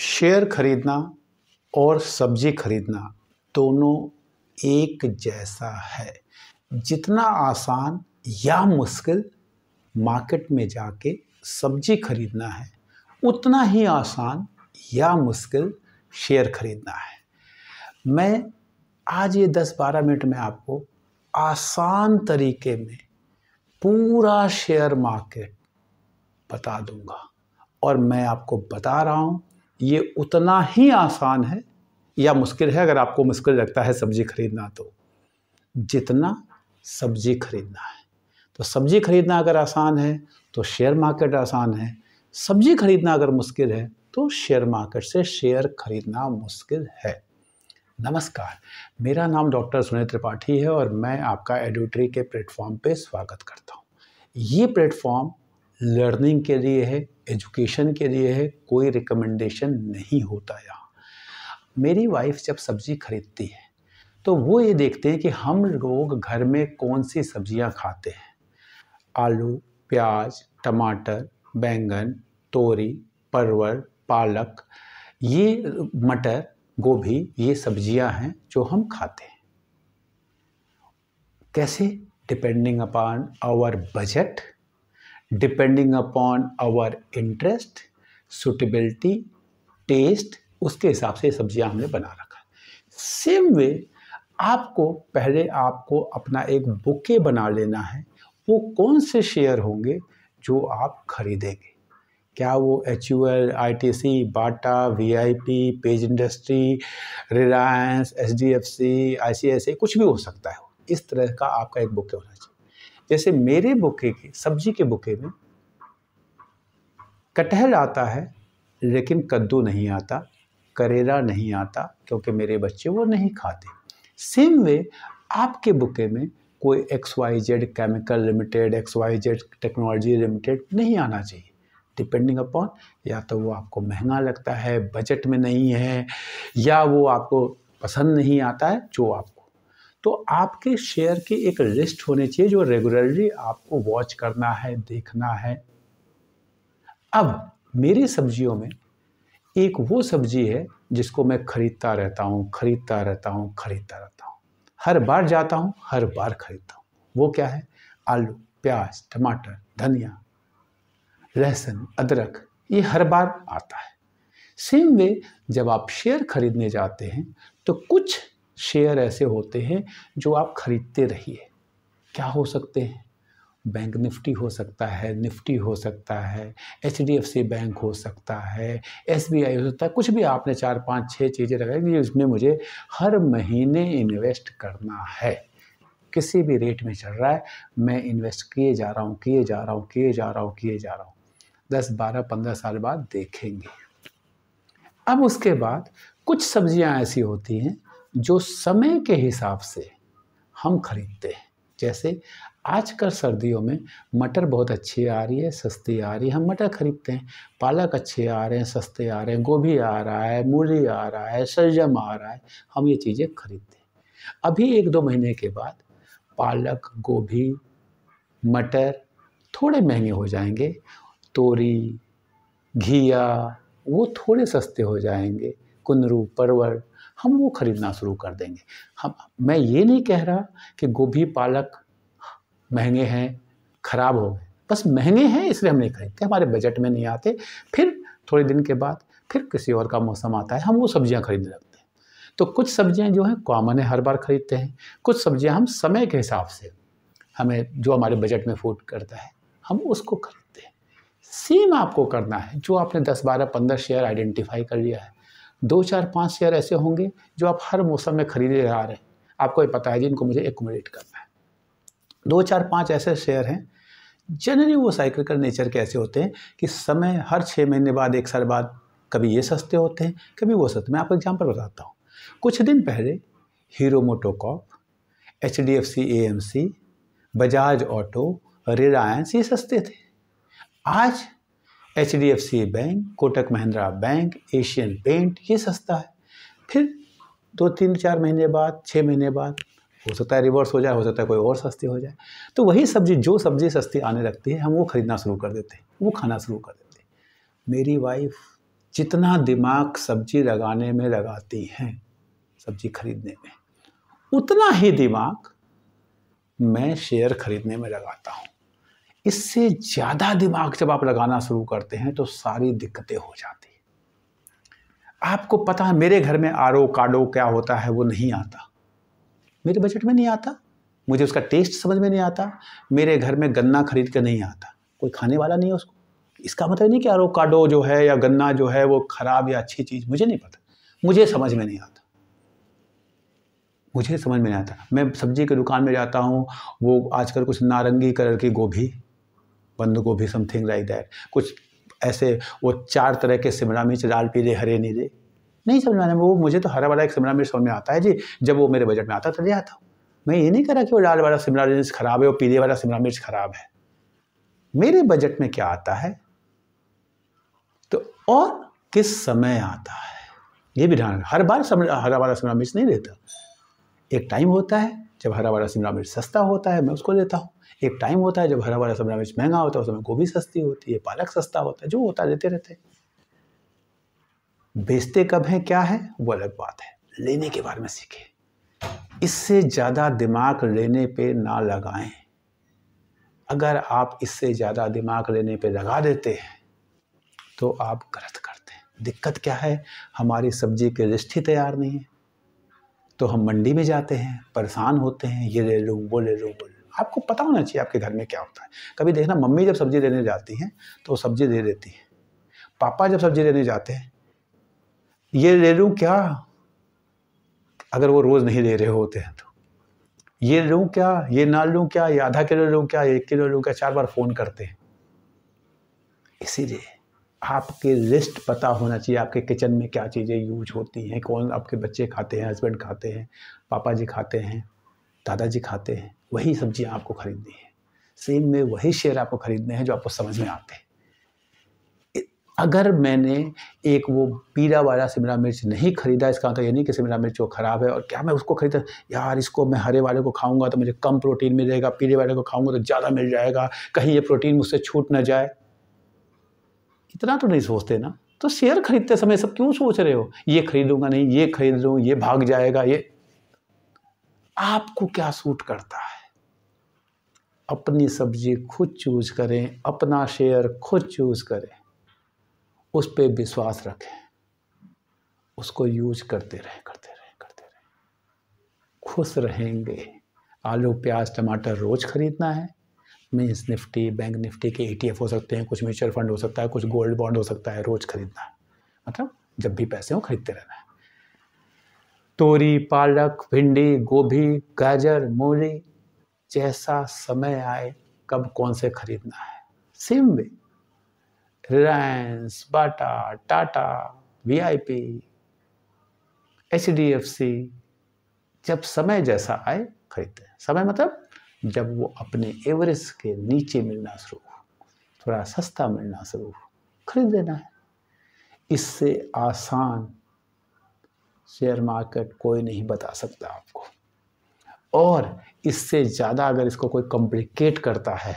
share खरीदना और सब्जी खरीदना दोनों एक जैसा है जितना आसान या मुश्किल मार्केट में जाके सब्जी खरीदना है उतना ही आसान या मुश्किल शेयर खरीदना है मैं आज ये 10-12 मिनट में आपको आसान तरीके में पूरा शेयर मार्केट बता दूंगा और मैं आपको बता रहा हूँ ये उतना ही आसान है या मुश्किल है अगर आपको मुश्किल लगता है सब्जी खरीदना तो जितना सब्जी खरीदना है तो सब्जी खरीदना अगर आसान है तो शेयर मार्केट आसान है सब्जी खरीदना अगर मुश्किल है तो शेयर मार्केट से शेयर खरीदना मुश्किल है नमस्कार मेरा नाम डॉक्टर सुनील त्रिपाठी है और मैं आपका एडिटरी के प्लेटफॉर्म पे स्वागत करता हूँ ये प्लेटफॉर्म लर्निंग के लिए है एजुकेशन के लिए है कोई रिकमेंडेशन नहीं होता यहाँ मेरी वाइफ जब सब्ज़ी खरीदती है तो वो ये देखते हैं कि हम लोग घर में कौन सी सब्जियाँ खाते हैं आलू प्याज टमाटर बैंगन तोरी परवर पालक ये मटर गोभी ये सब्जियां हैं जो हम खाते हैं कैसे depending upon our budget depending upon our interest suitability taste उसके हिसाब से सब्जियां हमने बना रखा सेम वे आपको पहले आपको अपना एक बुके बना लेना है वो कौन से शेयर होंगे जो आप खरीदेंगे क्या वो H U L I T C Bata V I P Page industry Reliance H D F C I C I C कुछ भी हो सकता है इस तरह का आपका एक बुके होना चाहिए जैसे मेरे बुके के सब्जी के बुके में कटहल आता है लेकिन कद्दू नहीं आता करेला नहीं आता क्योंकि मेरे बच्चे वो नहीं खाते सेम वे आपके बुके में कोई X Y Z chemical limited X Y Z technology limited नहीं आना चाहिए डिपेंडिंग अपॉन या तो वो आपको महंगा लगता है बजट में नहीं है या वो आपको पसंद नहीं आता है जो आपको तो आपके शेयर की एक लिस्ट होनी चाहिए जो रेगुलरली आपको वॉच करना है देखना है अब मेरी सब्जियों में एक वो सब्जी है जिसको मैं खरीदता रहता हूँ खरीदता रहता हूँ खरीदता रहता हूँ हर बार जाता हूँ हर बार खरीदता हूँ वो क्या है आलू प्याज टमाटर धनिया लहसुन अदरक ये हर बार आता है सेम वे जब आप शेयर खरीदने जाते हैं तो कुछ शेयर ऐसे होते हैं जो आप खरीदते रहिए क्या हो सकते हैं बैंक निफ्टी हो सकता है निफ्टी हो सकता है H D F C bank हो सकता है एस बी आई हो सकता है कुछ भी आपने चार पाँच छः चीज़ें लगाई उसमें मुझे हर महीने इन्वेस्ट करना है किसी भी रेट में चल रहा है मैं इन्वेस्ट किए जा रहा हूँ किए जा रहा हूँ किए जा रहा हूँ किए जा रहा हूँ दस बारह पंद्रह साल बाद देखेंगे अब उसके बाद कुछ सब्जियाँ ऐसी होती हैं जो समय के हिसाब से हम खरीदते हैं जैसे आजकल सर्दियों में मटर बहुत अच्छी आ रही है सस्ती आ रही है हम मटर खरीदते हैं पालक अच्छे आ रहे हैं सस्ते आ रहे हैं गोभी आ रहा है मूली आ रहा है शलजम आ रहा है हम ये चीज़ें खरीदते हैं अभी एक दो महीने के बाद पालक गोभी मटर थोड़े महंगे हो जाएंगे तोरी घिया वो थोड़े सस्ते हो जाएंगे कुंदरू परवल हम वो ख़रीदना शुरू कर देंगे हम मैं ये नहीं कह रहा कि गोभी पालक महंगे हैं ख़राब हो गए बस महंगे हैं इसलिए हम नहीं खरीदते हमारे बजट में नहीं आते फिर थोड़े दिन के बाद फिर किसी और का मौसम आता है हम वो सब्ज़ियाँ खरीदने लगते हैं तो कुछ सब्ज़ियाँ जो हैं कॉमन है हर बार ख़रीदते हैं कुछ सब्ज़ियाँ हम समय के हिसाब से हमें जो हमारे बजट में फूट करता है हम उसको खरीदते हैं सेम आपको करना है जो आपने 10, 12, 15 शेयर आइडेंटिफाई कर लिया है दो चार पाँच शेयर ऐसे होंगे जो आप हर मौसम में खरीदे जा रहे हैं आपको ये पता है जिनको मुझे एकोमोडेट करना है दो चार पाँच ऐसे शेयर हैं जनरली वो साइकिल का नेचर के ऐसे होते हैं कि समय हर छः महीने बाद एक साल बाद कभी ये सस्ते होते हैं कभी वो सस्ते मैं आपको एग्जाम्पल बताता हूँ कुछ दिन पहले Hero MotoCorp H D F C A M C Bajaj auto Reliance ये सस्ते थे आज H D F C bank Kotak Mahindra bank Asian paint ये सस्ता है फिर दो तीन चार महीने बाद छः महीने बाद हो सकता है रिवर्स हो जाए हो सकता है कोई और सस्ती हो जाए तो वही सब्ज़ी जो सब्ज़ी सस्ती आने लगती है हम वो ख़रीदना शुरू कर देते हैं वो खाना शुरू कर देते हैं मेरी वाइफ जितना दिमाग सब्ज़ी लगाने में लगाती हैं सब्ज़ी खरीदने में उतना ही दिमाग मैं शेयर खरीदने में लगाता हूँ इससे ज़्यादा दिमाग जब आप लगाना शुरू करते हैं तो सारी दिक्कतें हो जाती आपको पता है मेरे घर में आर काडो क्या होता है वो नहीं आता मेरे बजट में नहीं आता मुझे उसका टेस्ट समझ में नहीं आता मेरे घर में गन्ना खरीद कर नहीं आता कोई खाने वाला नहीं है उसको इसका मतलब नहीं कि आरो काडो जो है या गन्ना जो है वो खराब या अच्छी चीज़ मुझे नहीं पता मुझे समझ में नहीं आता मुझे समझ में नहीं आता मैं सब्जी की दुकान में जाता हूँ वो आजकल कुछ नारंगी कलर की गोभी को भी समथिंग लाइक दैट कुछ ऐसे वो चार तरह के शिमला मिर्च लाल पीले हरे नीले नहीं समझ में वो मुझे तो हरा वाला एक शिमला मिर्च समझ में आता है जी जब वो मेरे बजट में आता तो ले आता हूँ मैं ये नहीं कह रहा कि वो लाल वाला शिमला मिर्च खराब है और पीले वाला शिमला मिर्च खराब है मेरे बजट में क्या आता है तो और किस समय आता है ये भी ध्यान हर बार हरा वाला शिमला मिर्च नहीं लेता एक टाइम होता है जब हरा वाला शिमला मिर्च सस्ता होता है मैं उसको लेता हूँ एक टाइम होता है जब हरा भरा सब्जा मिर्च महंगा होता है उस समय गोभी सस्ती होती है पालक सस्ता होता है जो होता देते रहते हैं बेचते कब है क्या है वो अलग बात है लेने के बारे में सीखे इससे ज़्यादा दिमाग लेने पे ना लगाएं अगर आप इससे ज़्यादा दिमाग लेने पे लगा देते हैं तो आप गलत करते हैं दिक्कत क्या है हमारी सब्जी की लिस्ट ही तैयार नहीं है तो हम मंडी में जाते हैं परेशान होते हैं ये ले लूँ वो ले लूँ वो आपको पता होना चाहिए आपके घर में क्या होता है कभी देखना मम्मी जब सब्जी देने जाती हैं तो सब्जी दे देती हैं पापा जब सब्जी लेने जाते हैं ये ले लूँ क्या अगर वो रोज़ नहीं दे रहे होते हैं तो ये लूँ क्या ये ना लूँ क्या ये आधा किलो लूँ क्या एक किलो लूँ क्या चार बार फ़ोन करते हैं इसीलिए आपके लिस्ट पता होना चाहिए आपके किचन में क्या चीज़ें यूज होती हैं कौन आपके बच्चे खाते हैं हस्बैंड खाते हैं पापा जी खाते हैं दादाजी खाते हैं वही सब्जी आपको खरीदनी है सेम में वही शेयर आपको खरीदने हैं जो आपको समझ में आते हैं अगर मैंने एक वो पीला वाला शिमला मिर्च नहीं खरीदा इसका मतलब ये नहीं कि शिमला मिर्च वो ख़राब है और क्या मैं उसको खरीदा यार इसको मैं हरे वाले को खाऊंगा तो मुझे कम प्रोटीन मिलेगा पीले वाले को खाऊंगा तो ज़्यादा मिल जाएगा कहीं ये प्रोटीन मुझसे छूट ना जाए इतना तो नहीं सोचते ना तो शेयर खरीदते समय सब क्यों सोच रहे हो ये खरीदूंगा नहीं ये खरीद लूँ ये भाग जाएगा ये आपको क्या सूट करता है अपनी सब्जी खुद चूज करें अपना शेयर खुद चूज करें उस पर विश्वास रखें उसको यूज करते रहें करते रहें करते रहें खुश रहेंगे आलू प्याज टमाटर रोज खरीदना है मीन्स निफ्टी बैंक निफ्टी के ई e हो सकते हैं कुछ म्यूचुअल फंड हो सकता है कुछ गोल्ड बॉन्ड हो सकता है रोज खरीदना है मतलब जब भी पैसे हो खरीदते रहना है तोरी पालक भिंडी गोभी गाजर मूली जैसा समय आए कब कौन से खरीदना है same way Reliance Bata Tata VIP HDFC जब समय जैसा आए खरीदते हैं समय मतलब जब वो अपने एवरेज के नीचे मिलना शुरू हो थोड़ा सस्ता मिलना शुरू हो खरीद लेना है इससे आसान शेयर मार्केट कोई नहीं बता सकता आपको और इससे ज़्यादा अगर इसको कोई कॉम्प्लिकेट करता है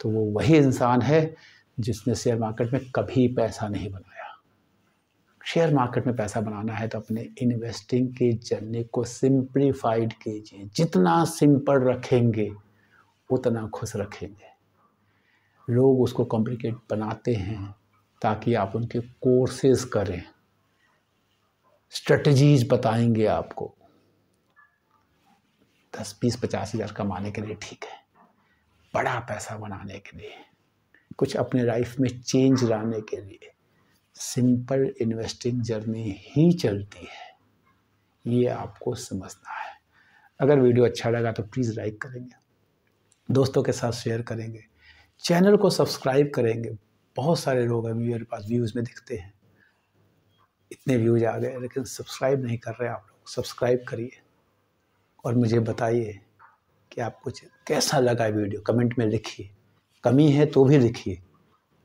तो वो वही इंसान है जिसने शेयर मार्केट में कभी पैसा नहीं बनाया शेयर मार्केट में पैसा बनाना है तो अपने इन्वेस्टिंग के जर्नी को सिंप्लीफाइड कीजिए जितना सिंपल रखेंगे उतना खुश रखेंगे लोग उसको कॉम्प्लिकेट बनाते हैं ताकि आप उनके कोर्सेज करें स्ट्रेटजीज बताएंगे आपको दस बीस पचास हज़ार कमाने के लिए ठीक है बड़ा पैसा बनाने के लिए कुछ अपने लाइफ में चेंज लाने के लिए सिंपल इन्वेस्टिंग जर्नी ही चलती है ये आपको समझना है अगर वीडियो अच्छा लगा तो प्लीज़ लाइक करेंगे दोस्तों के साथ शेयर करेंगे चैनल को सब्सक्राइब करेंगे बहुत सारे लोग अभी मेरे पास व्यूज़ में दिखते हैं इतने व्यूज आ गए लेकिन सब्सक्राइब नहीं कर रहे आप लोग सब्सक्राइब करिए और मुझे बताइए कि आपको कैसा लगा वीडियो कमेंट में लिखिए कमी है तो भी लिखिए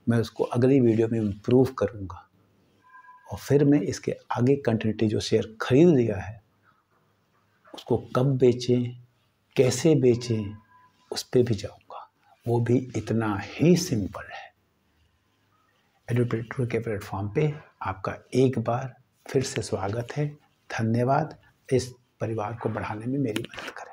मैं उसको अगली वीडियो में इम्प्रूव करूँगा और फिर मैं इसके आगे कंटिन्यूटी जो शेयर खरीद लिया है उसको कब बेचें कैसे बेचें उस पर भी जाऊँगा वो भी इतना ही सिंपल है एडुपेटर के प्लेटफॉर्म पे आपका एक बार फिर से स्वागत है धन्यवाद इस परिवार को बढ़ाने में मेरी मदद करें